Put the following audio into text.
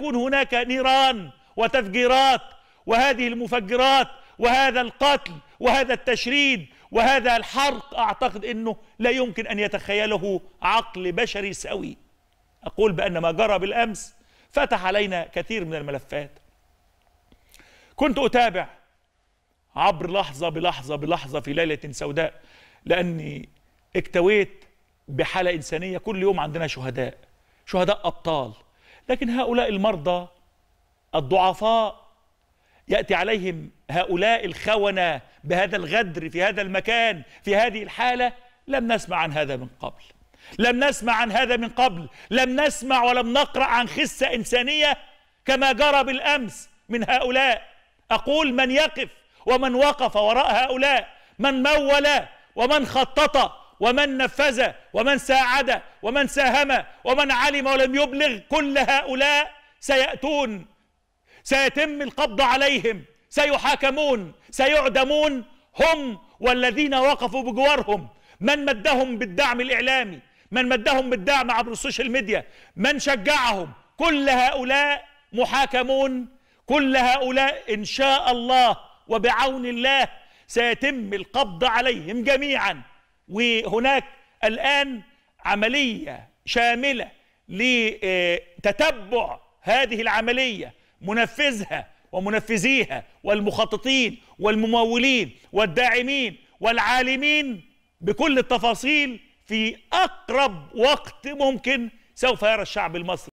يكون هناك نيران وتفجيرات وهذه المفجرات وهذا القتل وهذا التشريد وهذا الحرق أعتقد أنه لا يمكن أن يتخيله عقل بشري سوي أقول بأن ما جرى بالأمس فتح علينا كثير من الملفات كنت أتابع عبر لحظة بلحظة بلحظة في ليلة سوداء لأني اكتويت بحالة إنسانية كل يوم عندنا شهداء شهداء أبطال لكن هؤلاء المرضى الضعفاء يأتي عليهم هؤلاء الخونة بهذا الغدر في هذا المكان في هذه الحالة لم نسمع عن هذا من قبل لم نسمع عن هذا من قبل لم نسمع ولم نقرأ عن خسة إنسانية كما جرى بالأمس من هؤلاء أقول من يقف ومن وقف وراء هؤلاء من مول ومن خطط ومن نفذ ومن ساعد ومن ساهم ومن علم ولم يبلغ كل هؤلاء سيأتون سيتم القبض عليهم سيحاكمون سيعدمون هم والذين وقفوا بجوارهم من مدهم بالدعم الإعلامي من مدهم بالدعم عبر السوشيال ميديا من شجعهم كل هؤلاء محاكمون كل هؤلاء إن شاء الله وبعون الله سيتم القبض عليهم جميعاً وهناك الآن عملية شاملة لتتبع هذه العملية منفذها ومنفذيها والمخططين والممولين والداعمين والعالمين بكل التفاصيل في أقرب وقت ممكن سوف يرى الشعب المصري